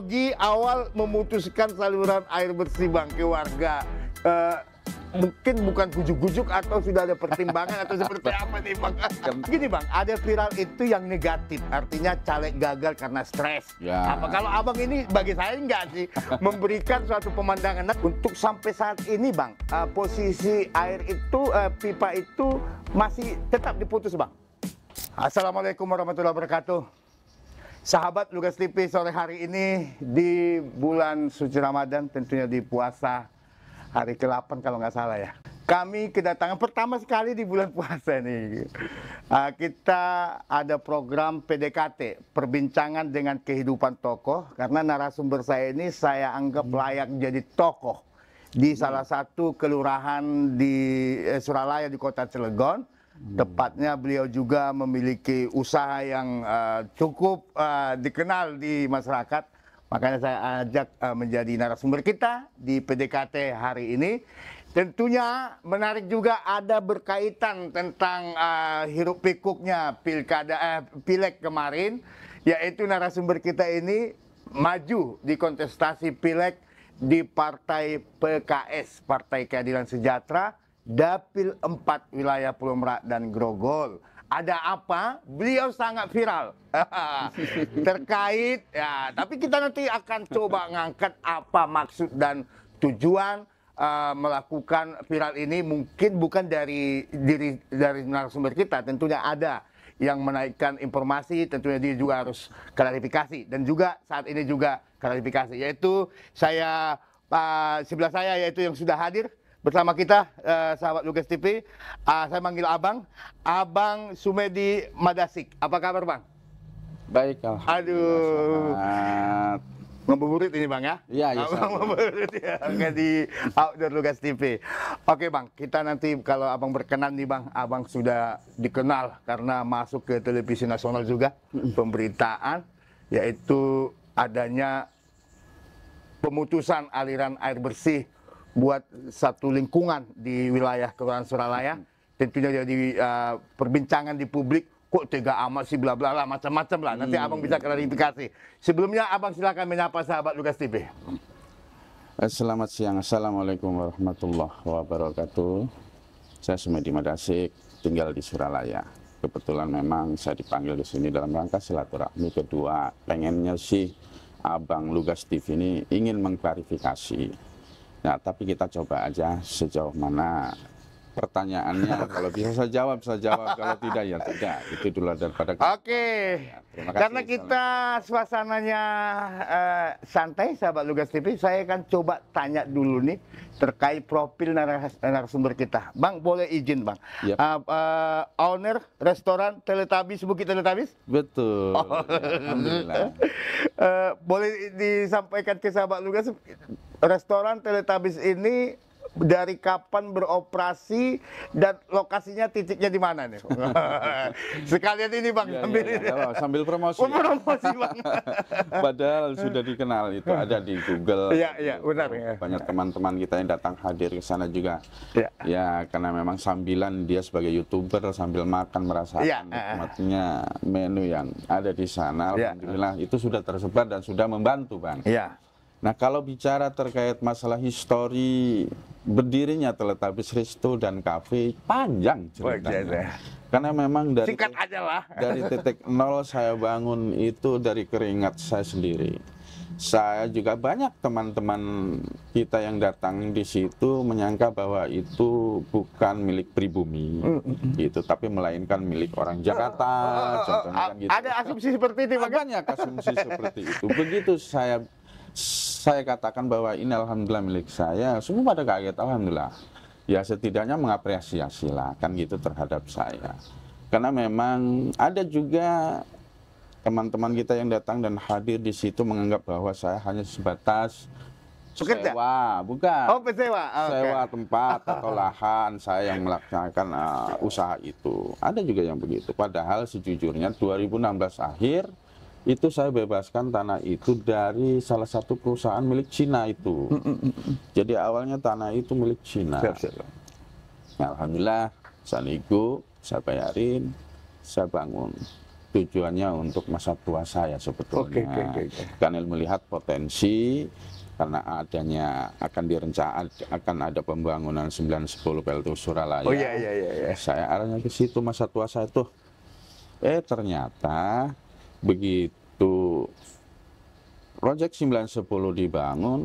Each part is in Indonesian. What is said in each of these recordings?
Yogi awal memutuskan saluran air bersih bangke warga. Uh, mungkin bukan gujuk-gujuk atau sudah ada pertimbangan atau seperti apa nih bang? Gini bang, ada viral itu yang negatif, artinya caleg gagal karena stres. Ya. Apa kalau abang ini bagi saya enggak sih memberikan suatu pemandangan untuk sampai saat ini bang uh, posisi air itu uh, pipa itu masih tetap diputus bang. Assalamualaikum warahmatullahi wabarakatuh. Sahabat Lugas TV sore hari ini di bulan suci Ramadan tentunya di puasa hari ke-8 kalau nggak salah ya. Kami kedatangan pertama sekali di bulan puasa nih. Ah, kita ada program PDKT, perbincangan dengan kehidupan tokoh karena narasumber saya ini saya anggap hmm. layak jadi tokoh di salah satu kelurahan di eh, Suralaya di kota Cilegon Tepatnya beliau juga memiliki usaha yang uh, cukup uh, dikenal di masyarakat. Makanya saya ajak uh, menjadi narasumber kita di PDKT hari ini. Tentunya menarik juga ada berkaitan tentang uh, hiruk pikuknya pilkada eh, pilek kemarin, yaitu narasumber kita ini maju di kontestasi pilek di partai PKS Partai Keadilan Sejahtera Dapil 4 wilayah Pulau Merak dan Grogol. Ada apa? Beliau sangat viral terkait ya. Tapi kita nanti akan coba ngangkat apa maksud dan tujuan uh, melakukan viral ini mungkin bukan dari diri dari narasumber kita tentunya ada yang menaikkan informasi tentunya dia juga harus klarifikasi dan juga saat ini juga klarifikasi yaitu saya uh, sebelah saya yaitu yang sudah hadir bersama kita uh, sahabat Lukas TV. Uh, eh, saya manggil Abang, Abang Sumedi Madasik. Apa kabar Bang? Baik, Aduh. Selamat. Ngebuburit ini Bang ya? Iya, iya. Abang ngebuburit ya, di Outdoor Lugas TV. Oke Bang, kita nanti kalau Abang berkenan nih Bang, Abang sudah dikenal karena masuk ke televisi nasional juga, pemberitaan, yaitu adanya pemutusan aliran air bersih buat satu lingkungan di wilayah Kelurahan Suralaya. Hmm. Tentunya jadi uh, perbincangan di publik kok tega amat sih bla bla bla macam-macam lah. Nanti hmm. Abang bisa klarifikasi. Sebelumnya Abang silakan menyapa sahabat Lukas TV. Eh, selamat siang. Assalamualaikum warahmatullahi wabarakatuh. Saya Sumedi Madasik, tinggal di Suralaya. Kebetulan memang saya dipanggil di sini dalam rangka silaturahmi kedua. Pengennya sih Abang Lugas TV ini ingin mengklarifikasi Nah, tapi kita coba aja sejauh mana pertanyaannya kalau bisa saya jawab saya jawab kalau tidak ya tidak itu dulu daripada oke okay. ya, karena kita suasananya uh, santai sahabat lugas TV saya akan coba tanya dulu nih terkait profil narasumber kita bang boleh izin bang yep. uh, uh, owner restoran Teletabis Bukit Teletabis betul oh. ya, alhamdulillah uh, boleh disampaikan ke sahabat lugas restoran Teletabis ini dari kapan beroperasi dan lokasinya titiknya di mana nih? Sekalian ini Bang ya, sambil ya, ya, ya. sambil promosi. promosi Bang. Padahal sudah dikenal itu ada di Google. Iya, iya, benar ya. Banyak teman-teman kita yang datang hadir ke sana juga. Iya. ya, karena memang sambilan dia sebagai YouTuber sambil makan merasakan ya. nikmatnya menu yang ada di sana. Iya. Alhamdulillah ya. itu sudah tersebar dan sudah membantu, Bang. Iya. Nah kalau bicara terkait masalah histori berdirinya Teletubbies Resto dan Cafe panjang ceritanya. Ya. Karena memang dari Singkat aja lah. dari titik nol saya bangun itu dari keringat saya sendiri. Saya juga banyak teman-teman kita yang datang di situ menyangka bahwa itu bukan milik pribumi, mm. gitu, tapi melainkan milik orang Jakarta. Oh, oh, oh, contohnya kan gitu. Ada asumsi seperti itu, makanya ya? asumsi seperti itu. Begitu saya saya katakan bahwa ini alhamdulillah milik saya, semua pada kaget alhamdulillah. Ya setidaknya mengapresiasi lah kan gitu terhadap saya. Karena memang ada juga teman-teman kita yang datang dan hadir di situ menganggap bahwa saya hanya sebatas Pekerja? Sewa, bukan. Oh, pesewa. Oh, ah, okay. tempat atau lahan saya yang melaksanakan uh, usaha itu. Ada juga yang begitu. Padahal sejujurnya 2016 akhir itu saya bebaskan tanah itu dari salah satu perusahaan milik Cina itu. Mm, mm, mm, Jadi awalnya tanah itu milik Cina. Siap, siap. Ya, Alhamdulillah, saya nego, saya bayarin, saya bangun. Tujuannya untuk masa tua saya sebetulnya. Okay, okay, okay. Karena melihat potensi karena adanya akan direncana akan ada pembangunan 910 Peltu Suralaya. Oh iya, iya iya iya. Saya arahnya ke situ masa tua saya tuh. Eh ternyata begitu proyek 910 dibangun,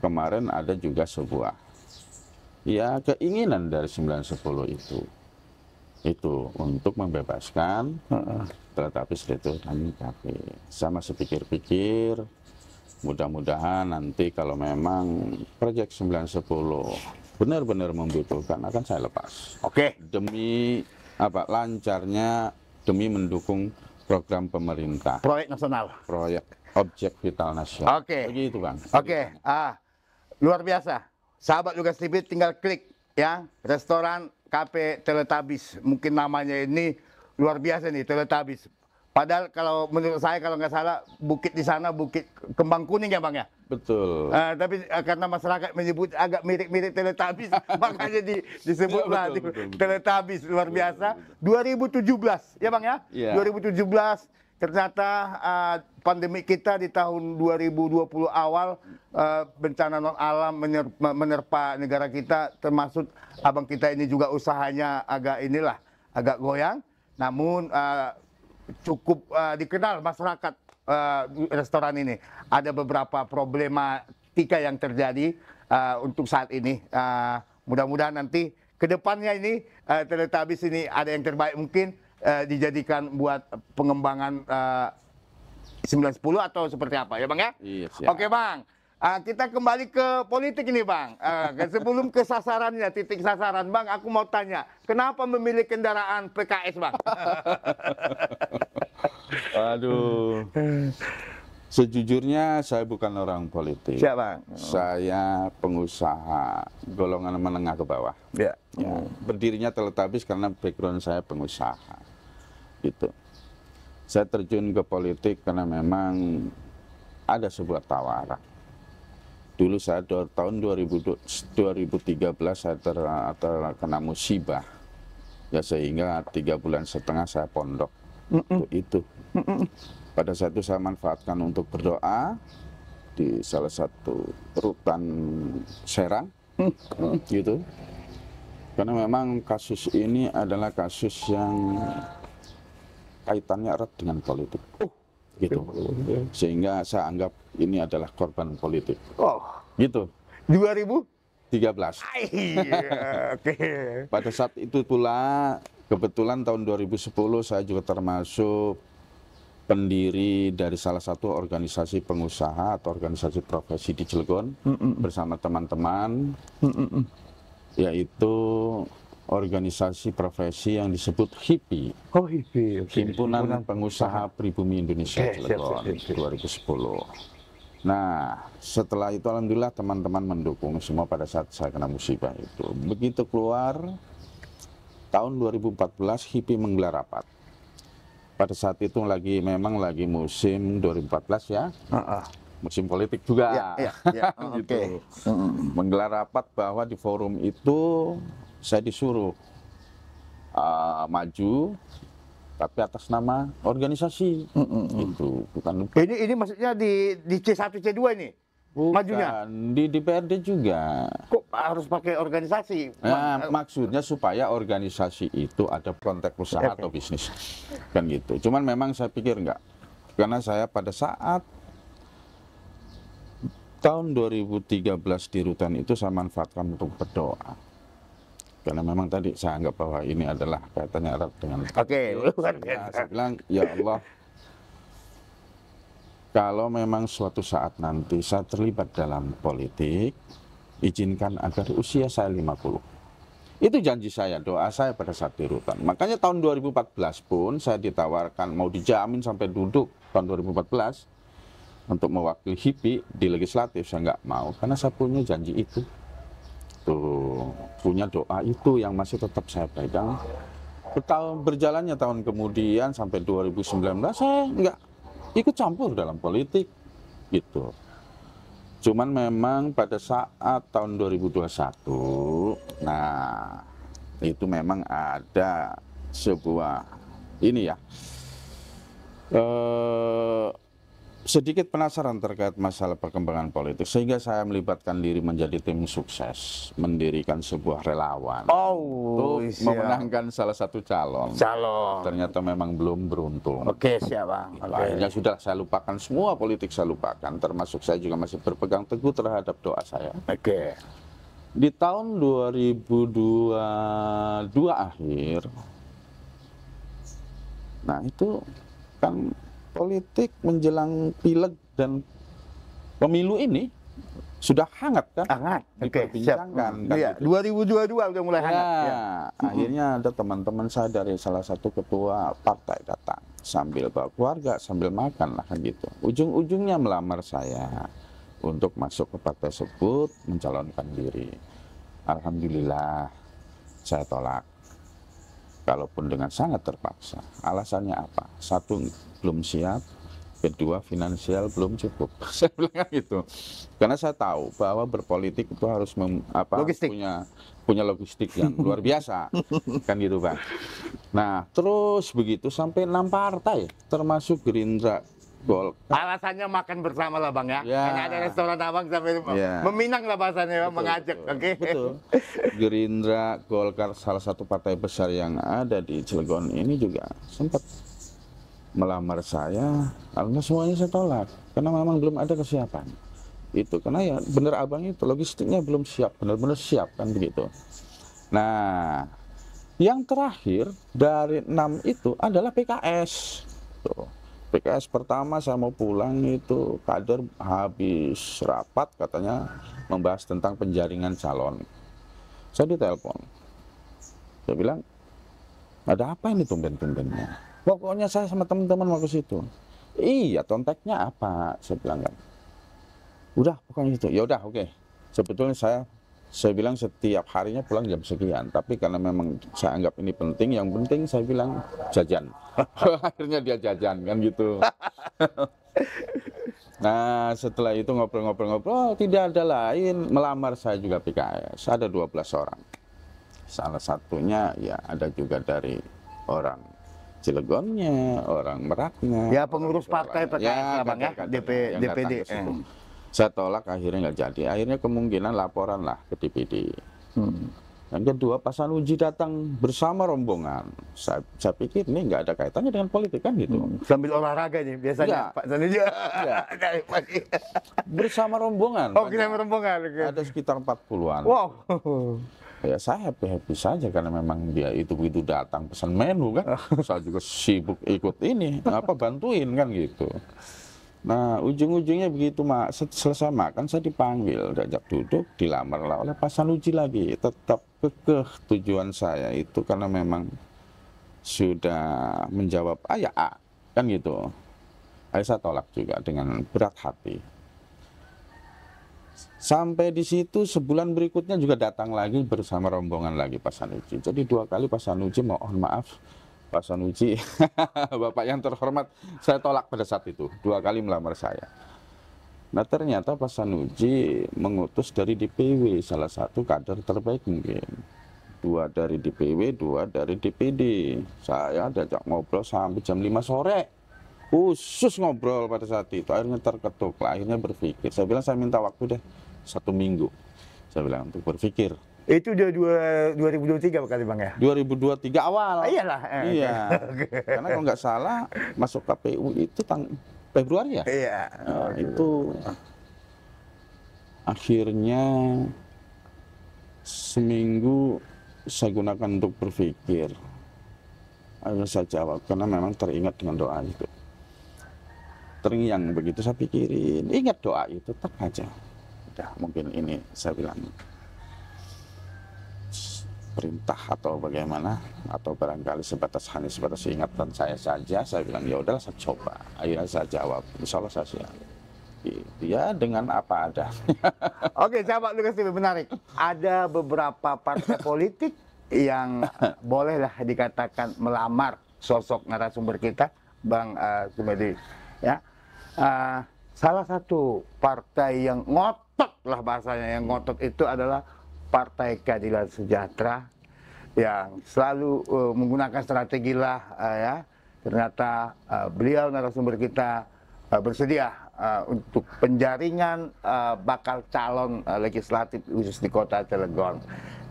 kemarin ada juga sebuah ya keinginan dari 910 itu itu untuk membebaskan tetapi itu kami tapi sama sepikir-pikir mudah-mudahan nanti kalau memang proyek 910 benar-benar membutuhkan akan saya lepas oke okay. demi apa lancarnya demi mendukung program pemerintah. Proyek nasional. Proyek objek vital nasional. Oke. Okay. Begitu bang. Oke. Okay. Ah, luar biasa. Sahabat juga TV tinggal klik ya restoran Kafe Teletabis. Mungkin namanya ini luar biasa nih Teletabis. Padahal kalau menurut saya kalau nggak salah bukit di sana bukit kembang kuning ya bang ya. Betul. Uh, tapi uh, karena masyarakat menyebut agak mirip-mirip teletabis makanya di, disebutlah ya, betul, betul, betul. luar biasa. Betul, betul. 2017 ya bang ya. ya. 2017 ternyata uh, pandemi kita di tahun 2020 awal uh, bencana non alam menerpa, menerpa negara kita termasuk abang kita ini juga usahanya agak inilah agak goyang. Namun uh, cukup uh, dikenal masyarakat uh, restoran ini. Ada beberapa problema problematika yang terjadi uh, untuk saat ini. Uh, Mudah-mudahan nanti kedepannya ini uh, teletabis ini ada yang terbaik mungkin uh, dijadikan buat pengembangan uh, 910 atau seperti apa ya bang ya? Iya, Oke bang. Uh, kita kembali ke politik ini Bang. Uh, sebelum ke sasarannya, titik sasaran Bang, aku mau tanya, kenapa memilih kendaraan PKS Bang? Aduh. Sejujurnya saya bukan orang politik. Siap Bang. Saya pengusaha golongan menengah ke bawah. Ya. ya. Berdirinya teletabis karena background saya pengusaha. Gitu. Saya terjun ke politik karena memang ada sebuah tawaran dulu saat tahun 2000, 2013 saya ter, terkena musibah ya sehingga tiga bulan setengah saya pondok mm -mm. untuk itu mm -mm. pada saat itu saya manfaatkan untuk berdoa di salah satu rutan Serang mm -mm. gitu karena memang kasus ini adalah kasus yang kaitannya erat dengan politik. Oh gitu sehingga saya anggap ini adalah korban politik oh gitu 2013 ah, iya. Oke. pada saat itu pula kebetulan tahun 2010 saya juga termasuk pendiri dari salah satu organisasi pengusaha atau organisasi profesi di Cilegon mm -mm. bersama teman-teman mm -mm. yaitu organisasi profesi yang disebut HIPI. Oh, HIPI. Okay. Himpunan, Himpunan Pengusaha Pribumi Indonesia okay, Cilegon siap, siap, siap. 2010. Nah, setelah itu alhamdulillah teman-teman mendukung semua pada saat saya kena musibah itu. Begitu keluar tahun 2014 HIPI menggelar rapat. Pada saat itu lagi memang lagi musim 2014 ya. Uh -uh musim politik juga. Ya, ya, ya. gitu. Okay. Menggelar rapat bahwa di forum itu saya disuruh uh, maju tapi atas nama organisasi mm -mm. itu bukan ini ini maksudnya di di C1 C2 ini bukan, majunya di DPRD juga kok harus pakai organisasi nah, Ma maksudnya supaya organisasi itu ada konteks usaha okay. atau bisnis kan gitu cuman memang saya pikir enggak karena saya pada saat tahun 2013 di rutan itu saya manfaatkan untuk berdoa karena memang tadi saya anggap bahwa ini adalah kaitannya erat dengan Oke, okay. ya, saya bilang ya Allah kalau memang suatu saat nanti saya terlibat dalam politik izinkan agar usia saya 50. Itu janji saya, doa saya pada saat di rutan. Makanya tahun 2014 pun saya ditawarkan mau dijamin sampai duduk tahun 2014 untuk mewakili HIPI di legislatif saya nggak mau karena saya punya janji itu Tuh, gitu. punya doa itu yang masih tetap saya pegang. Tahun berjalannya tahun kemudian sampai 2019 saya nggak ikut campur dalam politik gitu. Cuman memang pada saat tahun 2021, nah itu memang ada sebuah ini ya. Eh, sedikit penasaran terkait masalah perkembangan politik sehingga saya melibatkan diri menjadi tim sukses mendirikan sebuah relawan oh untuk siap. memenangkan salah satu calon calon ternyata memang belum beruntung oke okay, siap bang gitu. okay. akhirnya sudah saya lupakan semua politik saya lupakan termasuk saya juga masih berpegang teguh terhadap doa saya oke okay. di tahun 2022 akhir nah itu kan politik menjelang pileg dan pemilu ini sudah hangat kan? Hangat. Diperbincangkan. Okay, kan, iya, gitu. 2022 udah mulai ya, hangat. Ya. Nah, akhirnya ada teman-teman saya dari salah satu ketua partai datang sambil bawa keluarga, sambil makan lah kan gitu. Ujung-ujungnya melamar saya untuk masuk ke partai tersebut, mencalonkan diri. Alhamdulillah saya tolak kalaupun dengan sangat terpaksa. Alasannya apa? Satu belum siap, kedua finansial belum cukup. saya bilang gitu. Karena saya tahu bahwa berpolitik itu harus mem, apa logistik. punya punya logistik yang luar biasa. kan gitu, Pak. Nah, terus begitu sampai enam partai termasuk Gerindra, Golkar. Alasannya makan bersama lah bang ya. ya. Hanya Karena ada restoran abang sampai ya. meminang lah bahasanya betul, mengajak. Oke. Okay. Gerindra, Golkar salah satu partai besar yang ada di Cilegon ini juga sempat melamar saya. Alhamdulillah semuanya saya tolak karena memang belum ada kesiapan. Itu karena ya bener abang itu logistiknya belum siap, bener-bener siap kan begitu. Nah, yang terakhir dari enam itu adalah PKS. Tuh PKS pertama saya mau pulang itu kader habis rapat katanya membahas tentang penjaringan calon. Saya ditelepon. Saya bilang, ada apa ini tumben-tumbennya? Pokoknya saya sama teman-teman mau ke situ. Iya, kontaknya apa? Saya bilang kan. Udah, pokoknya itu. Ya udah, oke. Okay. Sebetulnya saya saya bilang setiap harinya pulang jam sekian tapi karena memang saya anggap ini penting yang penting saya bilang jajan akhirnya dia jajan kan gitu nah setelah itu ngobrol-ngobrol-ngobrol oh, tidak ada lain melamar saya juga PKS ada 12 orang salah satunya ya ada juga dari orang Cilegonnya, orang Meraknya. Ya pengurus partai PKS ya, lah Bang ya, DPD saya tolak akhirnya nggak jadi akhirnya kemungkinan laporan lah ke DPD hmm. dan kedua pasangan uji datang bersama rombongan saya, saya pikir ini nggak ada kaitannya dengan politik kan gitu hmm. sambil olahraga nih biasanya ya. Pak Sanuji ya. bersama rombongan oh kira rombongan okay. ada sekitar 40-an wow ya saya happy happy saja karena memang dia itu begitu datang pesan menu kan saya juga sibuk ikut ini apa bantuin kan gitu Nah, ujung-ujungnya begitu mak selesai makan saya dipanggil, diajak duduk, dilamar lah oleh pasal uji lagi. Tetap kekeh tujuan saya itu karena memang sudah menjawab ah ya A, ah, kan gitu. Ayah saya tolak juga dengan berat hati. Sampai di situ sebulan berikutnya juga datang lagi bersama rombongan lagi Pak Sanuji. Jadi dua kali Pak Sanuji mohon maaf Pak Sanuji, Bapak yang terhormat, saya tolak pada saat itu, dua kali melamar saya. Nah ternyata Pak Sanuji mengutus dari DPW, salah satu kader terbaik mungkin. Dua dari DPW, dua dari DPD. Saya diajak ngobrol sampai jam 5 sore. Khusus ngobrol pada saat itu, akhirnya terketuk, akhirnya berpikir. Saya bilang saya minta waktu deh, satu minggu. Saya bilang untuk berpikir, itu udah dua, 2023 berarti Bang ya? 2023 awal. Ah, iyalah. Eh, iya. Okay. Karena kalau nggak salah masuk KPU itu tang Februari ya? Iya. Nah, itu akhirnya seminggu saya gunakan untuk berpikir. Akhirnya saya jawab karena memang teringat dengan doa itu. Teringat begitu saya pikirin, ingat doa itu tak aja. Udah mungkin ini saya bilang perintah atau bagaimana atau barangkali sebatas hanya sebatas ingatan saya saja saya bilang ya udahlah saya coba ayo saya jawab insya Allah saya siap ya dengan apa ada oke coba lu kasih menarik ada beberapa partai politik yang bolehlah dikatakan melamar sosok narasumber kita Bang uh, Sumedi ya uh, salah satu partai yang ngotot lah bahasanya yang ngotot itu adalah Partai Keadilan Sejahtera yang selalu uh, menggunakan strategi lah uh, ya. Ternyata uh, beliau narasumber kita uh, bersedia uh, untuk penjaringan uh, bakal calon uh, legislatif khusus di Kota Cilegon.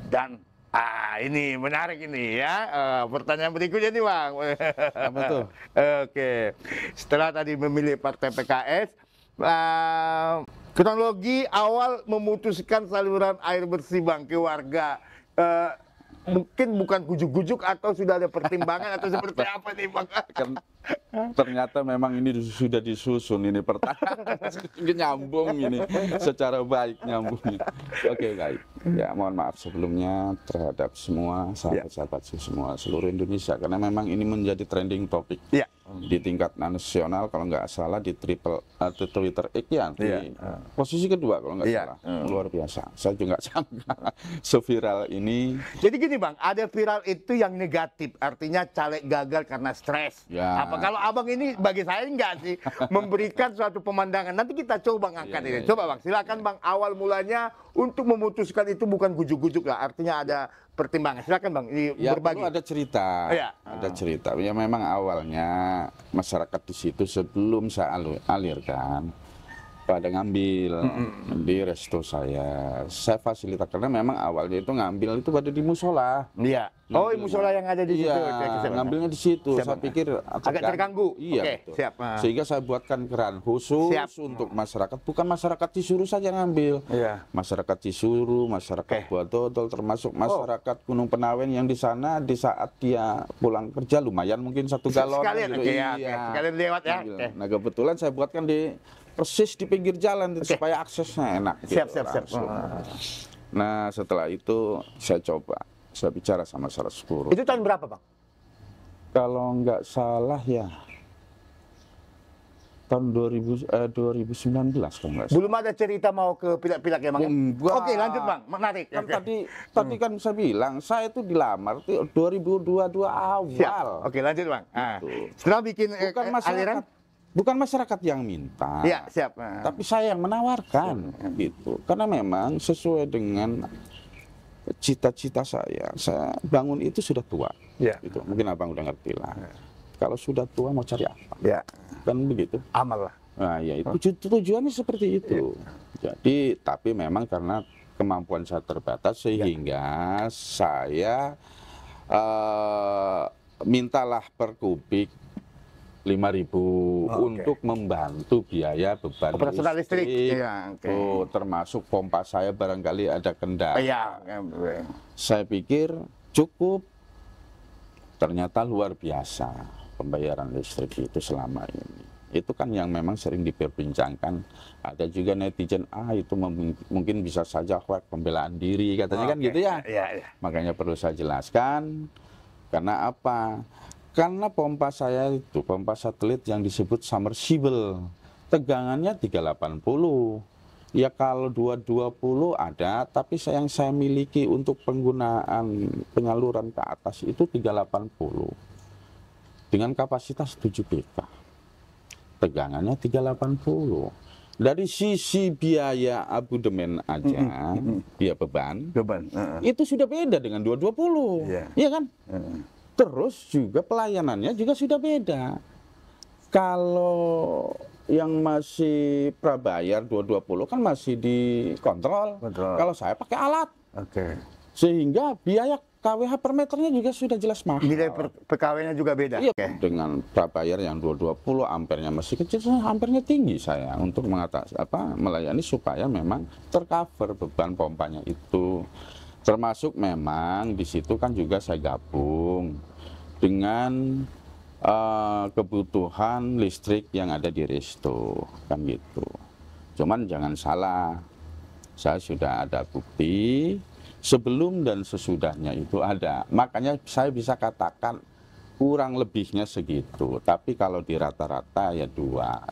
Dan ah ini menarik ini ya. Uh, pertanyaan berikutnya nih Bang. betul Oke. Okay. Setelah tadi memilih partai PKS uh, Kronologi awal memutuskan saluran air bersih bangke warga. Uh, mungkin bukan gujuk-gujuk atau sudah ada pertimbangan atau seperti apa nih Bang? Ternyata memang ini sudah disusun ini pertanyaan nyambung ini secara baik nyambung Oke okay, baik. Ya mohon maaf sebelumnya terhadap semua ya. sahabat-sahabatku semua seluruh Indonesia karena memang ini menjadi trending topik. Ya. Di tingkat nasional kalau nggak salah di triple uh, Twitter X eh, ya, ya. posisi kedua kalau nggak ya. salah. Hmm. Luar biasa. Saya juga sangka seviral ini. Jadi gini Bang, ada viral itu yang negatif artinya caleg gagal karena stres. Ya apa. Kalau abang ini bagi saya enggak sih memberikan suatu pemandangan. Nanti kita coba ngangkat iya, ini. Iya, coba iya. bang, silakan bang awal mulanya untuk memutuskan itu bukan gujuk-gujuk lah. Artinya ada pertimbangan. Silakan bang, ini ya, berbagi. ada cerita, oh, ya. ada cerita. Ya memang awalnya masyarakat di situ sebelum saya alirkan pada ngambil mm-hmm. di resto saya. Saya fasilitas karena memang awalnya itu ngambil itu pada di musola. Iya. Oh, di musola yang ada di iya, situ. Iya. ngambilnya di situ. Siap, saya pikir agak kan, terganggu. Iya. Okay, betul. Siap. Ah. Sehingga saya buatkan keran khusus siap. untuk masyarakat, bukan masyarakat disuruh saja ngambil. Iya. Masyarakat disuruh, masyarakat okay. buat Dodol termasuk oh. masyarakat oh. Gunung Penawen yang di sana di saat dia pulang kerja lumayan mungkin satu galon sekalian, gitu. Ya, okay, iya. Okay. Sekalian lewat ya. Nah, kebetulan saya buatkan di persis di pinggir jalan okay. supaya aksesnya enak. Siap, gitu, siap, siap. Hmm. Nah setelah itu saya coba, saya bicara sama salah Guru. Itu tahun berapa Bang? Kalau nggak salah ya tahun 2000, eh, 2019 kalau nggak salah. Belum ada cerita mau ke pilak-pilak ya Bang? Ya? Enggak. Oke lanjut Bang, menarik. Kan okay. tadi, hmm. tadi kan saya bilang, saya itu dilamar itu 2022 awal. Siap. Oke lanjut Bang. Ah. Gitu. Setelah bikin eh, Bukan eh, aliran? bukan masyarakat yang minta, ya, siap. Nah. tapi saya yang menawarkan siap. gitu. Karena memang sesuai dengan cita-cita saya, saya bangun itu sudah tua, ya. gitu. Mungkin abang udah ngerti lah. Ya. Kalau sudah tua mau cari apa? Ya. Kan begitu. Amal lah. Nah, ya itu tuju tujuannya seperti itu. Ya. Jadi tapi memang karena kemampuan saya terbatas iya. sehingga ya. saya uh, mintalah per lima ribu oh, untuk membantu biaya beban operasional listrik, listrik. Ya, okay. oh, termasuk pompa saya barangkali ada kendala. Ya, Saya pikir cukup. Ternyata luar biasa pembayaran listrik itu selama ini. Itu kan yang memang sering diperbincangkan. Ada juga netizen, ah itu mungkin bisa saja hoax pembelaan diri, katanya oh, kan gitu ya. Ya, ya. Makanya perlu saya jelaskan. Karena apa? Karena pompa saya itu pompa satelit yang disebut submersible. Tegangannya 380. Ya kalau 220 ada, tapi yang saya miliki untuk penggunaan penyaluran ke atas itu 380 dengan kapasitas 7 pk. Tegangannya 380. Dari sisi biaya abudemen aja, mm -hmm. biaya beban, beban uh -uh. itu sudah beda dengan 220, yeah. Iya. iya kan? Uh -uh. Terus juga pelayanannya juga sudah beda. Kalau yang masih prabayar 220 kan masih dikontrol. Kontrol. Kalau saya pakai alat. Oke. Okay. Sehingga biaya KWH per meternya juga sudah jelas mahal. Nilai per, KWH-nya juga beda. Iya. Okay. Dengan prabayar yang 220 ampernya masih kecil, ampernya tinggi saya untuk mengatasi apa melayani supaya memang tercover beban pompanya itu. Termasuk memang di situ kan juga saya gabung dengan uh, kebutuhan listrik yang ada di resto kan gitu. Cuman jangan salah, saya sudah ada bukti sebelum dan sesudahnya itu ada. Makanya saya bisa katakan kurang lebihnya segitu. Tapi kalau di rata-rata ya dua,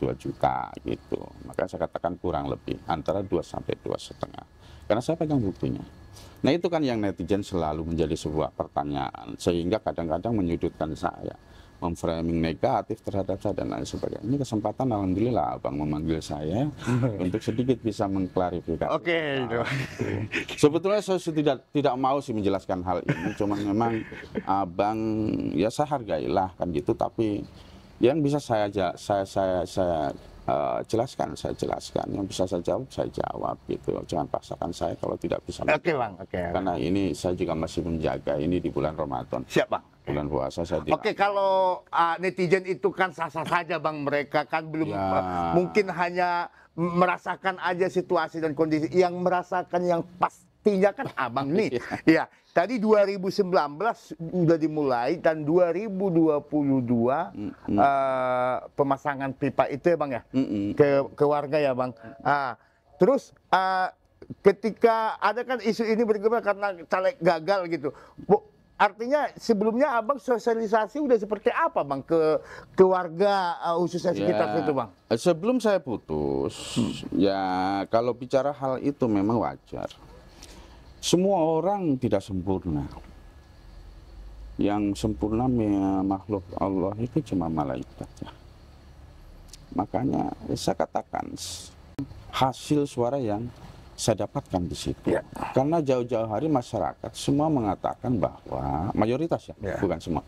dua juta gitu. makanya saya katakan kurang lebih antara dua sampai dua setengah. Karena saya pegang buktinya. Nah itu kan yang netizen selalu menjadi sebuah pertanyaan sehingga kadang-kadang menyudutkan saya memframing negatif terhadap saya dan lain sebagainya. Ini kesempatan alhamdulillah Abang memanggil saya untuk sedikit bisa mengklarifikasi. Oke. Okay, Sebetulnya saya tidak tidak mau sih menjelaskan hal ini, cuman memang Abang ya saya hargailah kan gitu tapi yang bisa saya saya saya saya Eh, jelaskan, saya jelaskan. Yang bisa saya jawab, saya jawab gitu. Jangan paksakan saya kalau tidak bisa. Oke okay, bang, oke. Okay, Karena ini saya juga masih menjaga ini di bulan Ramadan. Siap bang. Bulan puasa saya Oke, okay, kalau uh, netizen itu kan sah-sah saja bang mereka kan belum ya. mungkin hanya merasakan aja situasi dan kondisi yang merasakan yang pas tindakan abang iya. nih. ya, tadi 2019 sudah dimulai dan 2022 mm -hmm. uh, pemasangan pipa itu ya bang ya mm -hmm. ke ke warga ya bang. Uh, terus uh, ketika ada kan isu ini berkembang karena caleg gagal gitu. bu Artinya sebelumnya abang sosialisasi udah seperti apa bang ke keluarga uh, eh, khususnya ya, sekitar ya, itu bang? Sebelum saya putus, hmm. ya kalau bicara hal itu memang wajar. Semua orang tidak sempurna. Yang sempurna makhluk Allah itu cuma malaikat. Makanya saya katakan hasil suara yang saya dapatkan di situ. Ya. Karena jauh-jauh hari masyarakat semua mengatakan bahwa mayoritas ya, ya. bukan semua.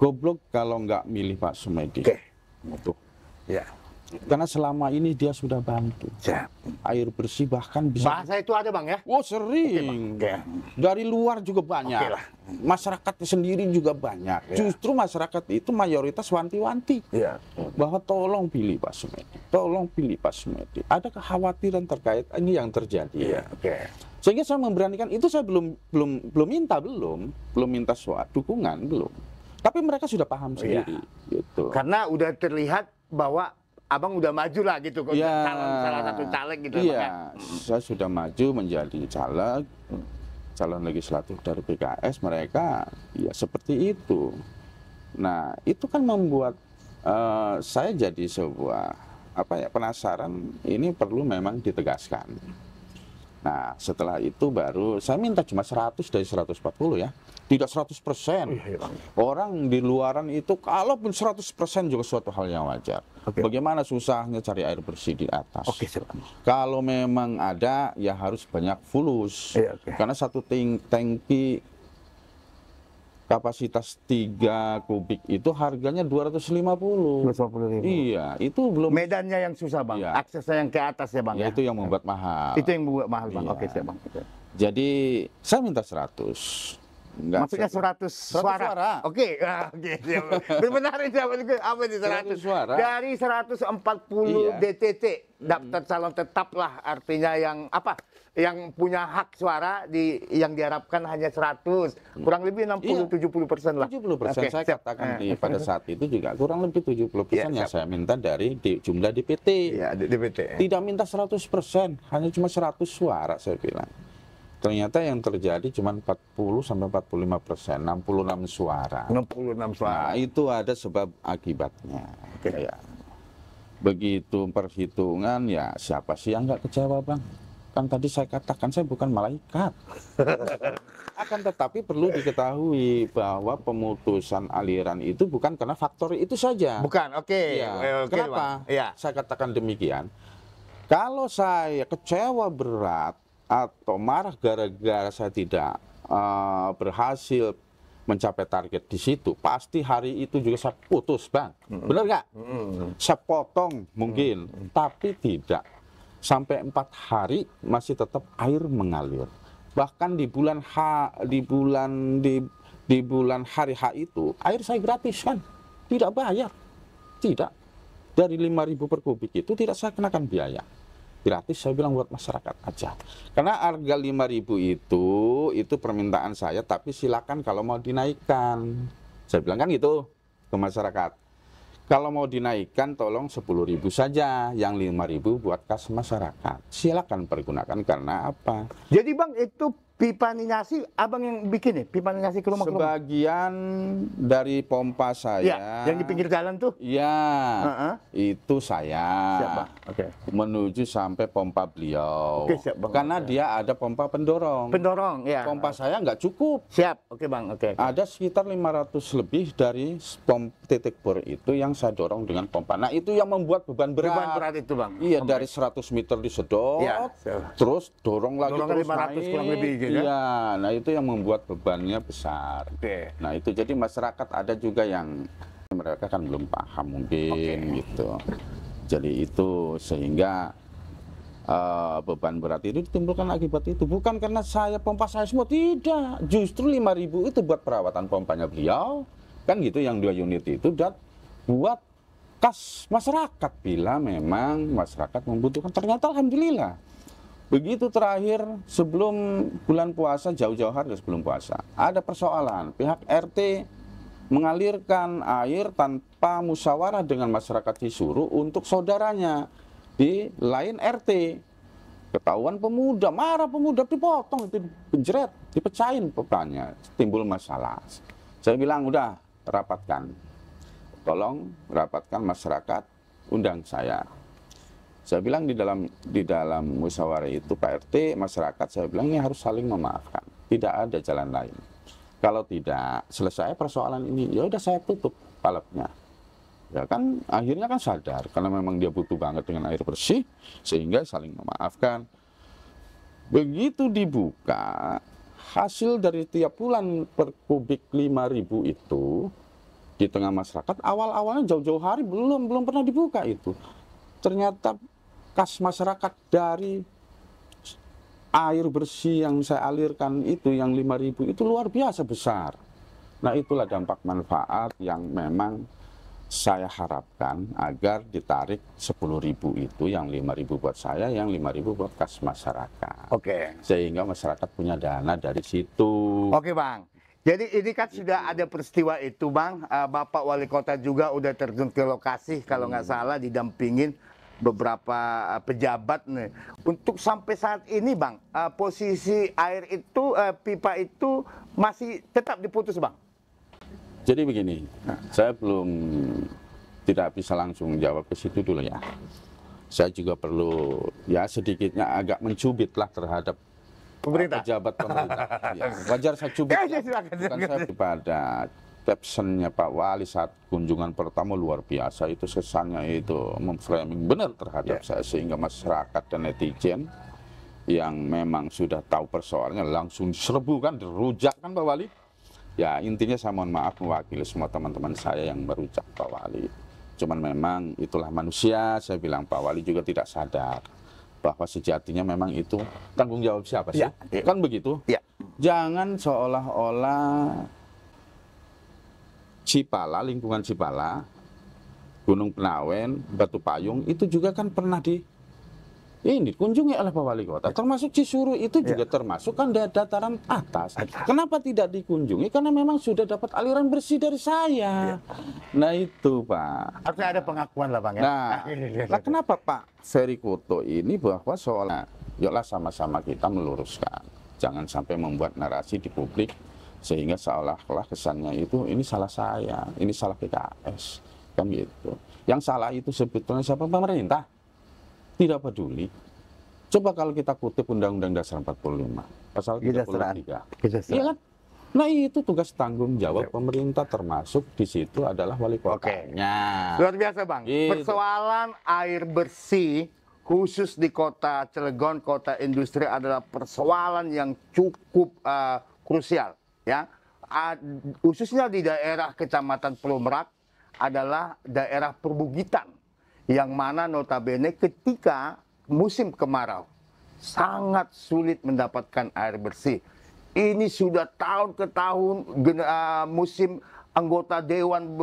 Goblok kalau nggak milih Pak Sumedi. Oke. Okay. Itu. Ya. Karena selama ini dia sudah bantu. Ya. Air bersih bahkan bisa. Bahasa itu ada bang ya? Oh sering. Oke, bang. Dari luar juga banyak. Oke lah. Masyarakat sendiri juga banyak. Ya. Justru masyarakat itu mayoritas wanti-wanti. Ya. Bahwa tolong pilih Pak Sumedi. Tolong pilih Pak Sumedi. Ada kekhawatiran terkait ini yang terjadi. Ya. Oke. Sehingga saya memberanikan itu saya belum belum belum minta belum belum minta suatu dukungan belum. Tapi mereka sudah paham oh, iya. sendiri. Ya. Gitu. Karena udah terlihat bahwa abang udah maju lah gitu ya, calon salah satu caleg gitu iya saya sudah maju menjadi caleg calon legislatif dari PKS mereka ya seperti itu nah itu kan membuat uh, saya jadi sebuah apa ya penasaran ini perlu memang ditegaskan Nah, setelah itu baru saya minta cuma 100 dari 140 ya. Tidak 100 persen. Oh, iya, iya, Orang di luaran itu kalaupun 100 persen juga suatu hal yang wajar. Okay. Bagaimana susahnya cari air bersih di atas. Okay, Kalau memang ada ya harus banyak fulus. Yeah, okay. Karena satu tank tangki kapasitas 3 kubik itu harganya 250. 250 ribu. Iya, itu belum medannya yang susah, Bang. Iya. Aksesnya yang ke atas ya, Bang. Ya, ya? Itu yang membuat mahal. Itu yang membuat mahal, Bang. Iya. Oke, siap, Bang. Jadi, saya minta 100. Enggak. Maksudnya 100, 100 suara. suara. Oke, okay. Ah, oke. Okay. Benar apa itu 100? 100 suara. Dari 140 iya. DTT hmm. daftar calon tetaplah artinya yang apa? Yang punya hak suara di yang diharapkan hanya 100, hmm. kurang lebih 60 iya. 70 persen lah. 70 persen okay, saya siap. katakan eh. di, pada saat itu juga kurang lebih 70 persen yeah, yang saya minta dari di, jumlah DPT. Iya, DPT. Tidak minta 100 persen, hanya cuma 100 suara saya bilang. Ternyata yang terjadi cuma 40 sampai 45 persen, 66 suara. 66 suara. Nah, itu ada sebab akibatnya. Oke ya. begitu perhitungan ya siapa sih yang nggak kecewa bang? Kan tadi saya katakan saya bukan malaikat. Akan tetapi perlu diketahui bahwa pemutusan aliran itu bukan karena faktor itu saja. Bukan, oke. Okay. Ya. Okay, Kenapa? Ya. Saya katakan demikian. Kalau saya kecewa berat atau marah gara-gara saya tidak uh, berhasil mencapai target di situ, pasti hari itu juga saya putus, Bang. Mm-hmm. Benar nggak? Mm-hmm. Saya potong mungkin, mm-hmm. tapi tidak. Sampai empat hari masih tetap air mengalir. Bahkan di bulan H, di bulan di di bulan hari H itu air saya gratis kan, tidak bayar, tidak dari 5.000 per kubik itu tidak saya kenakan biaya gratis saya bilang buat masyarakat aja karena harga 5000 itu itu permintaan saya tapi silakan kalau mau dinaikkan saya bilang kan gitu ke masyarakat kalau mau dinaikkan tolong 10.000 saja yang 5.000 buat kas masyarakat silakan pergunakan karena apa jadi Bang itu Pipa Pipaninasi, abang yang bikin ya? pipa Pipaninasi ke rumah Sebagian dari pompa saya. Ya, yang di pinggir jalan tuh? Iya, uh-huh. itu saya. Siapa? Oke. Okay. Menuju sampai pompa beliau. Oke, okay, siap bang. Karena okay. dia ada pompa pendorong. Pendorong, ya. Pompa saya nggak cukup. Siap, oke okay, bang. Oke. Okay, okay. Ada sekitar 500 lebih dari pom titik bor itu yang saya dorong dengan pompa. Nah itu yang membuat beban berat. Beban berat itu bang. Iya, dari 100 meter disedot, ya, Iya. terus dorong lagi dorong terus 500 naik. kurang lebih. Gitu Ya kan? Iya, nah itu yang membuat bebannya besar. Oke. Nah itu jadi masyarakat ada juga yang mereka kan belum paham mungkin okay. gitu. Jadi itu sehingga uh, beban berat itu ditimbulkan akibat itu bukan karena saya pompa saya semua tidak justru ribu itu buat perawatan pompanya beliau kan gitu yang dua unit itu dan buat kas masyarakat bila memang masyarakat membutuhkan ternyata alhamdulillah Begitu terakhir sebelum bulan puasa jauh-jauh hari sebelum puasa ada persoalan pihak RT mengalirkan air tanpa musyawarah dengan masyarakat disuruh untuk saudaranya di lain RT ketahuan pemuda marah pemuda dipotong itu dipecahin pepannya timbul masalah saya bilang udah rapatkan tolong rapatkan masyarakat undang saya saya bilang di dalam di dalam musyawarah itu Pak RT, masyarakat saya bilang ini harus saling memaafkan. Tidak ada jalan lain. Kalau tidak selesai persoalan ini, ya udah saya tutup palapnya Ya kan akhirnya kan sadar karena memang dia butuh banget dengan air bersih sehingga saling memaafkan. Begitu dibuka, hasil dari tiap bulan per kubik 5000 itu di tengah masyarakat awal-awalnya jauh-jauh hari belum belum pernah dibuka itu ternyata kas masyarakat dari air bersih yang saya alirkan itu yang 5000 itu luar biasa besar. Nah, itulah dampak manfaat yang memang saya harapkan agar ditarik 10.000 itu yang 5.000 buat saya, yang 5.000 buat kas masyarakat. Oke. Okay. Sehingga masyarakat punya dana dari situ. Oke, okay, Bang. Jadi ini kan sudah gitu. ada peristiwa itu, Bang. Eh, Bapak Wali Kota juga udah terjun ke lokasi, kalau nggak hmm. salah didampingin beberapa eh, pejabat nih untuk sampai saat ini bang eh, posisi air itu eh, pipa itu masih tetap diputus bang jadi begini nah. saya belum tidak bisa langsung jawab ke situ dulu ya saya juga perlu ya sedikitnya agak mencubit lah terhadap pemerintah pejabat pemerintah ya, wajar saya cubit ya, ya, silakan, silakan. bukan saya kepada captionnya Pak Wali saat kunjungan pertama luar biasa itu kesannya itu memframing benar terhadap yeah. saya sehingga masyarakat dan netizen yang memang sudah tahu persoalannya langsung serbu kan dirujak kan Pak Wali ya intinya saya mohon maaf mewakili semua teman-teman saya yang merujak Pak Wali cuman memang itulah manusia saya bilang Pak Wali juga tidak sadar bahwa sejatinya memang itu tanggung jawab siapa sih ya, ya. kan begitu ya. jangan seolah-olah Cipala, lingkungan Cipala, Gunung Penawen, Batu Payung itu juga kan pernah di ini kunjungi oleh Pak Wali Kota. Termasuk Cisuru itu ya. juga ya. termasuk kan dataran atas. atas. Kenapa tidak dikunjungi? Karena memang sudah dapat aliran bersih dari saya. Ya. Nah itu Pak. Artinya ada pengakuan lah Bang ya. Nah, nah, nah kenapa Pak Ferry Koto ini bahwa soalnya yuklah sama-sama kita meluruskan. Jangan sampai membuat narasi di publik sehingga seolah-olah kesannya itu ini salah saya ini salah PKS kan gitu yang salah itu sebetulnya siapa pemerintah tidak peduli coba kalau kita kutip Undang-Undang Dasar 45 pasal 33 iya kan Nah itu tugas tanggung jawab pemerintah termasuk di situ adalah wali kotanya. Oke. Luar biasa bang. Gitu. Persoalan air bersih khusus di kota Cilegon, kota industri adalah persoalan yang cukup uh, krusial ya khususnya di daerah kecamatan Merak adalah daerah perbukitan yang mana notabene ketika musim kemarau sangat sulit mendapatkan air bersih. Ini sudah tahun ke tahun ah, musim anggota dewan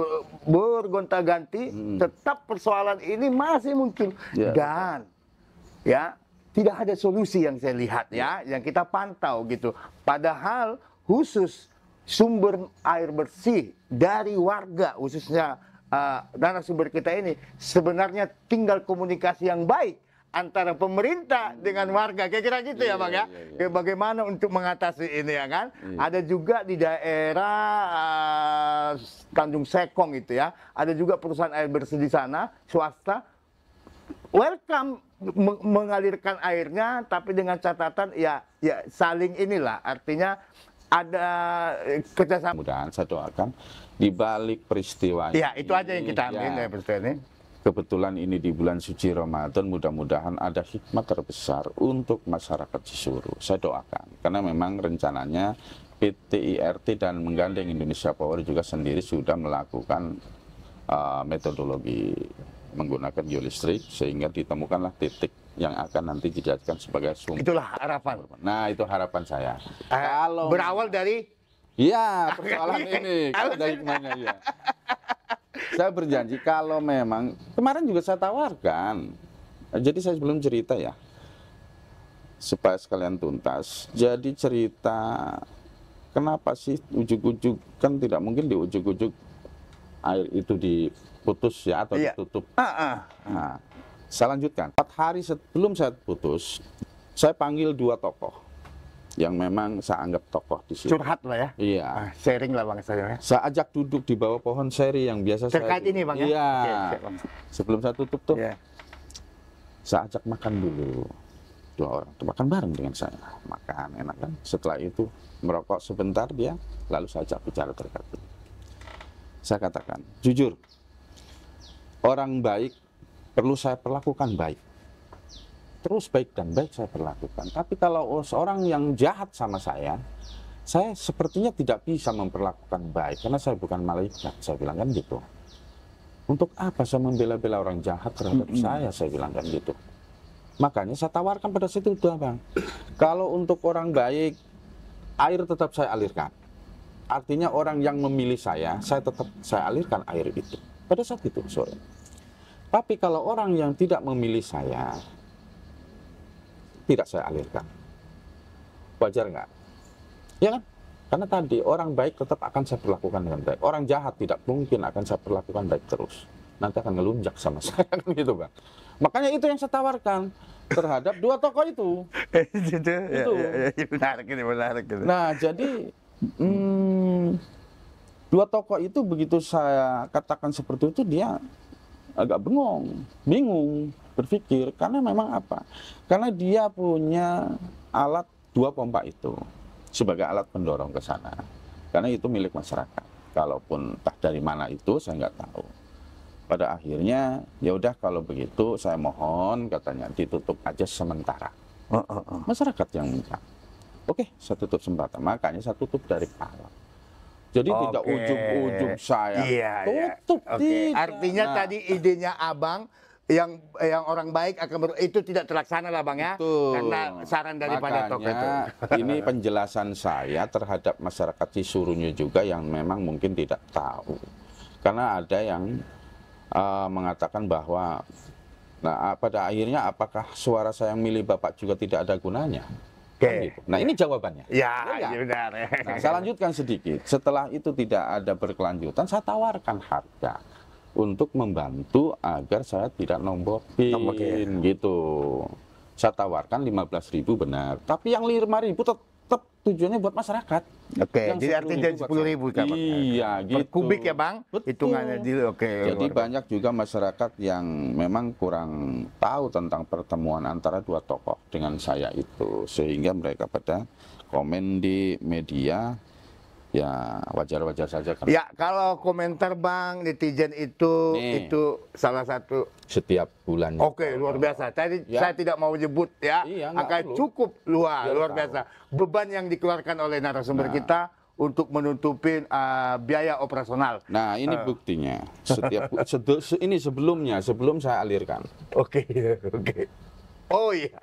bergonta-ganti, hmm. tetap persoalan ini masih muncul ya. dan ya tidak ada solusi yang saya lihat ya, ya. yang kita pantau gitu. Padahal khusus sumber air bersih dari warga khususnya uh, eh, sumber kita ini sebenarnya tinggal komunikasi yang baik antara pemerintah dengan warga kira-kira gitu yeah, ya iya, bang ya yeah, yeah. bagaimana untuk mengatasi ini ya kan yeah. ada juga di daerah uh, Tanjung Sekong itu ya ada juga perusahaan air bersih di sana swasta welcome meng mengalirkan airnya tapi dengan catatan ya ya saling inilah artinya ada eh, kerjasama. Mudah-mudahan saya doakan di balik peristiwa ya, ini. ya, itu aja yang kita ambil ya, dari ya, peristiwa ini. Kebetulan ini di bulan suci Ramadan, mudah-mudahan ada hikmah terbesar untuk masyarakat Cisuru. Saya doakan, karena memang rencananya PT IRT dan Menggandeng Indonesia Power juga sendiri sudah melakukan uh, metodologi menggunakan geolistrik sehingga ditemukanlah titik yang akan nanti dijadikan sebagai sumber. Itulah harapan. Nah, itu harapan saya. Uh, Kalau berawal dari Iya, persoalan ini. dari hikmahnya ya. saya berjanji kalau memang kemarin juga saya tawarkan. Jadi saya belum cerita ya. Supaya sekalian tuntas. Jadi cerita kenapa sih ujuk-ujuk kan tidak mungkin di ujuk-ujuk air itu diputus ya atau iya. ditutup. Uh -uh. Nah, saya lanjutkan. Empat hari sebelum saya putus, saya panggil dua tokoh yang memang saya anggap tokoh di sini. Curhat lah ya. Iya. Ah, sharing lah bang saya. Saya ajak duduk di bawah pohon seri yang biasa Terkait saya. ini bang ya? iya. ya. sebelum saya tutup tuh, yeah. saya ajak makan dulu dua orang makan bareng dengan saya makan enak kan setelah itu merokok sebentar dia lalu saya ajak bicara terkait saya katakan, jujur, orang baik perlu saya perlakukan baik. Terus baik dan baik saya perlakukan. Tapi kalau seorang yang jahat sama saya, saya sepertinya tidak bisa memperlakukan baik karena saya bukan malaikat. Saya bilang kan gitu. Untuk apa saya membela-bela orang jahat terhadap saya? Saya bilang kan gitu. Makanya saya tawarkan pada situ itu, bang. Kalau untuk orang baik, air tetap saya alirkan Artinya orang yang memilih saya, saya tetap saya alirkan air itu. Pada saat itu sore. Tapi kalau orang yang tidak memilih saya, tidak saya alirkan. Wajar nggak? Ya kan? Karena tadi orang baik tetap akan saya perlakukan dengan baik. Orang jahat tidak mungkin akan saya perlakukan baik terus. Nanti akan ngelunjak sama saya kan gitu kan. Makanya itu yang saya tawarkan terhadap dua tokoh itu. itu. Ya, ya, ya, ya, menarik ini, menarik ini. Nah, jadi hmm, Dua tokoh itu begitu saya katakan seperti itu dia agak bengong, bingung, berpikir karena memang apa? Karena dia punya alat dua pompa itu sebagai alat pendorong ke sana. Karena itu milik masyarakat. Kalaupun tak dari mana itu saya nggak tahu pada akhirnya ya udah kalau begitu saya mohon katanya ditutup aja sementara oh, oh, oh. masyarakat yang minta oke saya tutup sementara makanya saya tutup dari kepala jadi okay. tidak ujung-ujung saya iya, iya. tutup. Iya. Okay. Artinya nah. tadi idenya abang yang yang orang baik akan ber, itu tidak terlaksana lah bang ya Betul. karena saran daripada tokoh itu ini penjelasan saya terhadap masyarakat surunya juga yang memang mungkin tidak tahu karena ada yang uh, mengatakan bahwa nah pada akhirnya apakah suara saya yang milih bapak juga tidak ada gunanya Okay. Kan gitu. Nah ini jawabannya. Ya, ya, ya benar. Nah, saya lanjutkan sedikit. Setelah itu tidak ada berkelanjutan, saya tawarkan harga untuk membantu agar saya tidak nombokin, nombokin. gitu. Saya tawarkan 15.000 benar, tapi yang 5.000 tetap tetap tujuannya buat masyarakat. Oke, okay, jadi artinya sepuluh ribu kan? Iya, per gitu. kubik ya bang, Betul. hitungannya di oke. jadi banyak juga masyarakat yang memang kurang tahu tentang pertemuan antara dua tokoh dengan saya itu, sehingga mereka pada komen di media ya wajar-wajar saja kan. Ya, kalau komentar Bang netizen itu Nih, itu salah satu setiap bulan. Oke, okay, luar biasa. Tadi ya. saya tidak mau nyebut ya. Iya, akan perlu. cukup luar ya, luar tahu. biasa. Beban yang dikeluarkan oleh narasumber nah. kita untuk menutupi uh, biaya operasional. Nah, ini uh. buktinya. Setiap ini sebelumnya, sebelum saya alirkan. Oke, okay, oke. Okay. Oh iya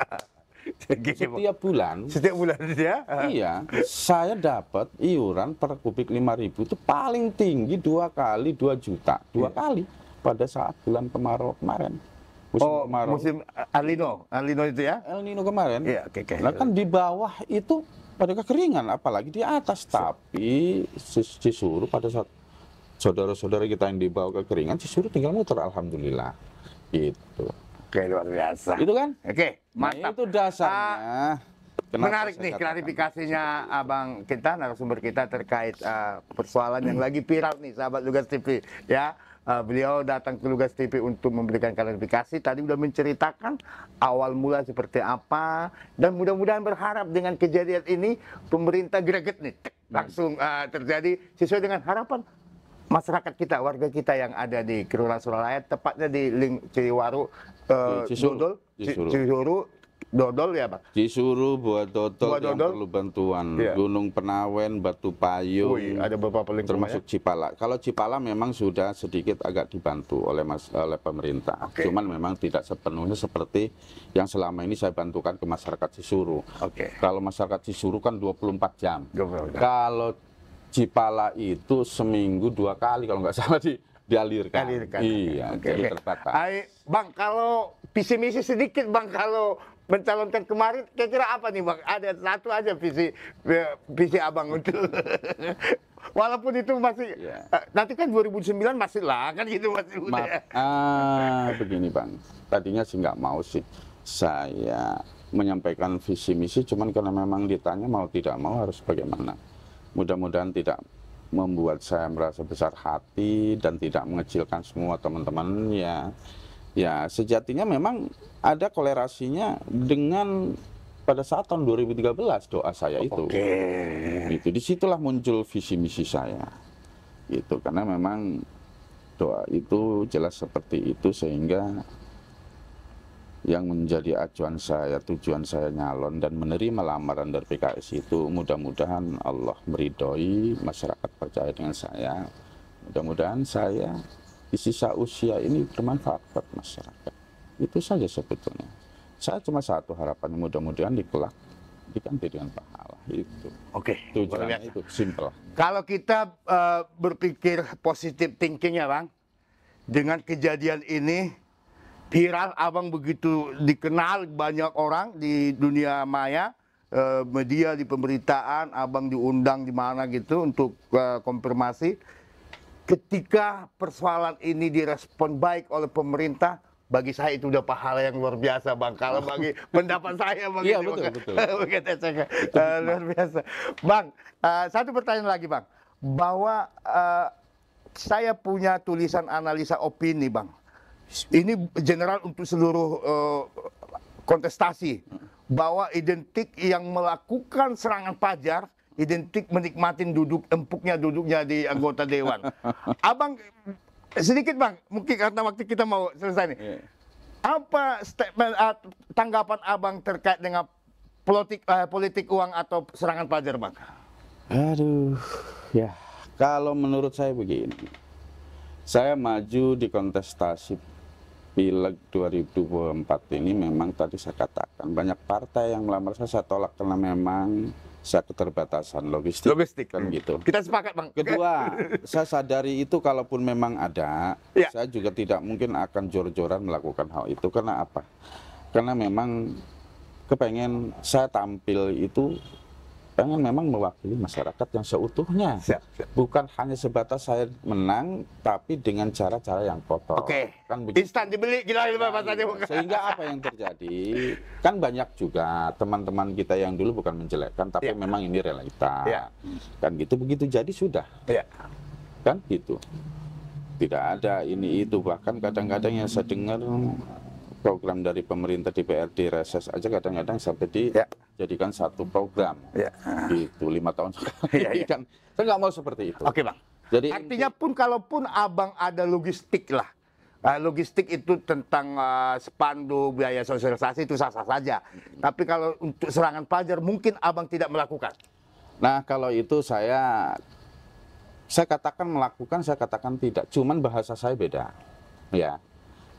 setiap bulan setiap bulan ya iya saya dapat iuran per kubik lima ribu itu paling tinggi dua kali dua juta dua iya. kali pada saat bulan kemarau kemarin musim oh, kemarau musim alino alino itu ya El kemarin iya oke okay, okay. kan di bawah itu pada kekeringan apalagi di atas tapi disuruh pada saat saudara-saudara kita yang dibawa kekeringan disuruh tinggal muter alhamdulillah gitu Oke, luar biasa. Itu kan? Oke, nah, mantap. Nah, itu dasarnya. Uh, menarik nih klarifikasinya abang kita narasumber kita terkait uh, persoalan yang lagi viral nih sahabat Lugas TV ya uh, beliau datang ke Lugas TV untuk memberikan klarifikasi. Tadi sudah menceritakan awal mula seperti apa dan mudah-mudahan berharap dengan kejadian ini pemerintah greget nih langsung uh, terjadi sesuai dengan harapan masyarakat kita, warga kita yang ada di Kelurahan Suralaya, tepatnya di Ling Ciliwaru Cisuru. Eh, dodol, Cisuru. Dodol ya Pak? Cisuru, Buat Dodol, Buat perlu bantuan. Iya. Gunung Penawen, Batu Payung, ada beberapa termasuk Cipala. Kalau Cipala memang sudah sedikit agak dibantu oleh mas, oleh pemerintah. Cuman memang tidak sepenuhnya seperti yang selama ini saya bantukan ke masyarakat Cisuru. Oke. Kalau masyarakat Cisuru kan 24 jam. 24 jam. Kalau Cipala itu seminggu dua kali kalau nggak salah di dialirkan. dialirkan. Iya, okay, jadi okay. terbatas. Ay, bang, kalau visi misi sedikit Bang kalau mencalonkan kemarin kira-kira apa nih Bang? Ada satu aja visi eh, visi Abang itu. walaupun itu masih yeah. Iya. nanti kan 2009 masih lah kan gitu masih Ma udah. Ah, begini Bang. Tadinya sih nggak mau sih saya menyampaikan visi misi cuman karena memang ditanya mau tidak mau harus bagaimana mudah-mudahan tidak membuat saya merasa besar hati dan tidak mengecilkan semua teman teman Ya, ya sejatinya memang ada kolerasinya dengan pada saat tahun 2013 doa saya itu. Oke. Itu disitulah muncul visi misi saya. Itu karena memang doa itu jelas seperti itu sehingga yang menjadi acuan saya, tujuan saya nyalon dan menerima lamaran dari PKS itu mudah-mudahan Allah meridhoi, masyarakat percaya dengan saya. Mudah-mudahan saya di sisa usia ini bermanfaat buat masyarakat. Itu saja sebetulnya. Saya cuma satu harapan mudah-mudahan dikelak diganti dengan pahala itu. Oke. Okay. itu simpel Kalau kita uh, berpikir positif thinking ya bang, dengan kejadian ini viral abang begitu dikenal banyak orang di dunia maya eh, media di pemberitaan abang diundang di mana gitu untuk eh, konfirmasi ketika persoalan ini direspon baik oleh pemerintah bagi saya itu udah pahala yang luar biasa bang kalau oh. bagi pendapat saya iya, eh, bang iya betul bang. betul uh, luar biasa bang uh, satu pertanyaan lagi bang bahwa uh, saya punya tulisan analisa opini bang ini general untuk seluruh uh, kontestasi bahwa identik yang melakukan serangan pajar identik menikmatin duduk empuknya duduknya di anggota dewan. Abang sedikit bang, mungkin karena waktu kita mau selesai nih. Iya. Apa statement uh, tanggapan abang terkait dengan politik uh, politik uang atau serangan pajar bang? Aduh, ya kalau menurut saya begini, saya maju di kontestasi Pileg 2024 ini memang tadi saya katakan banyak partai yang melamar saya, saya tolak karena memang saya keterbatasan logistik. Logistik kan gitu. Kita sepakat bang. Kedua, saya sadari itu kalaupun memang ada, ya. saya juga tidak mungkin akan jor-joran melakukan hal itu karena apa? Karena memang kepengen saya tampil itu pengen memang mewakili masyarakat yang seutuhnya. Siap, siap. Bukan hanya sebatas saya menang, tapi dengan cara-cara yang kotor. Oke. Kan Instan dibeli, gila gila nah, iya. Sehingga apa yang terjadi? kan banyak juga teman-teman kita yang dulu bukan menjelekkan, tapi yeah. memang ini realita. Yeah. Kan gitu, begitu jadi sudah. Yeah. Kan gitu. Tidak ada ini itu bahkan kadang-kadang yang saya dengar program dari pemerintah di DPRD reses aja kadang-kadang sampai dijadikan ya. satu program ya. itu lima tahun sekali ya, ya. kan saya nggak mau seperti itu oke bang jadi artinya pun kalaupun abang ada logistik lah Uh, logistik itu tentang uh, eh, spanduk biaya sosialisasi itu sah-sah saja. Hmm. Tapi kalau untuk serangan pelajar mungkin abang tidak melakukan. Nah kalau itu saya saya katakan melakukan, saya katakan tidak. Cuman bahasa saya beda, ya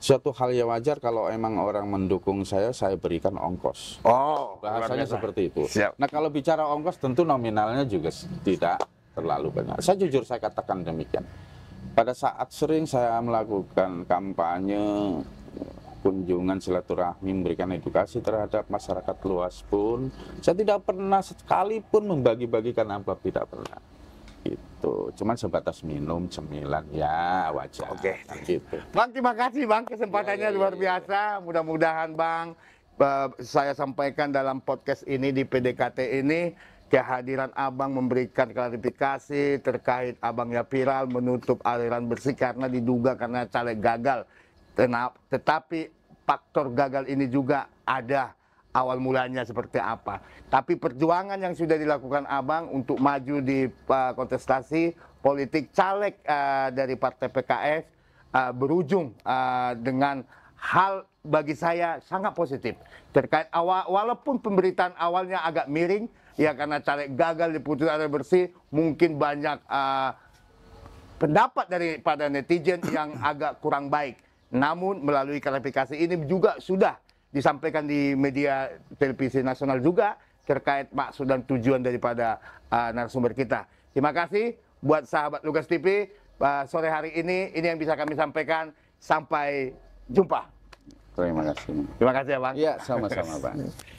suatu hal yang wajar kalau emang orang mendukung saya, saya berikan ongkos. Oh, bahasanya seperti itu. Siap. Nah, kalau bicara ongkos tentu nominalnya juga tidak terlalu banyak. Saya jujur saya katakan demikian. Pada saat sering saya melakukan kampanye kunjungan silaturahmi memberikan edukasi terhadap masyarakat luas pun saya tidak pernah sekalipun membagi-bagikan apa tidak pernah gitu. Cuman sebatas minum, cemilan ya wajar. Oke. Okay. Gitu. Bang terima kasih Bang kesempatannya iya, luar iya. biasa. Mudah-mudahan Bang saya sampaikan dalam podcast ini di PDKT ini kehadiran Abang memberikan klarifikasi terkait Abangnya viral menutup aliran bersih karena diduga karena caleg gagal. Tetapi faktor gagal ini juga ada awal mulanya seperti apa. Tapi perjuangan yang sudah dilakukan Abang untuk maju di uh, kontestasi politik caleg uh, dari Partai PKS uh, eh, berujung uh, dengan hal bagi saya sangat positif terkait awal walaupun pemberitaan awalnya agak miring ya karena caleg gagal di area bersih mungkin banyak uh, pendapat daripada netizen yang agak kurang baik namun melalui klarifikasi ini juga sudah disampaikan di media televisi nasional juga terkait maksud dan tujuan daripada uh, narasumber kita. Terima kasih buat sahabat Lugas TV uh, sore hari ini ini yang bisa kami sampaikan sampai jumpa. Terima kasih. Terima kasih ya Bang. Iya, sama-sama Bang.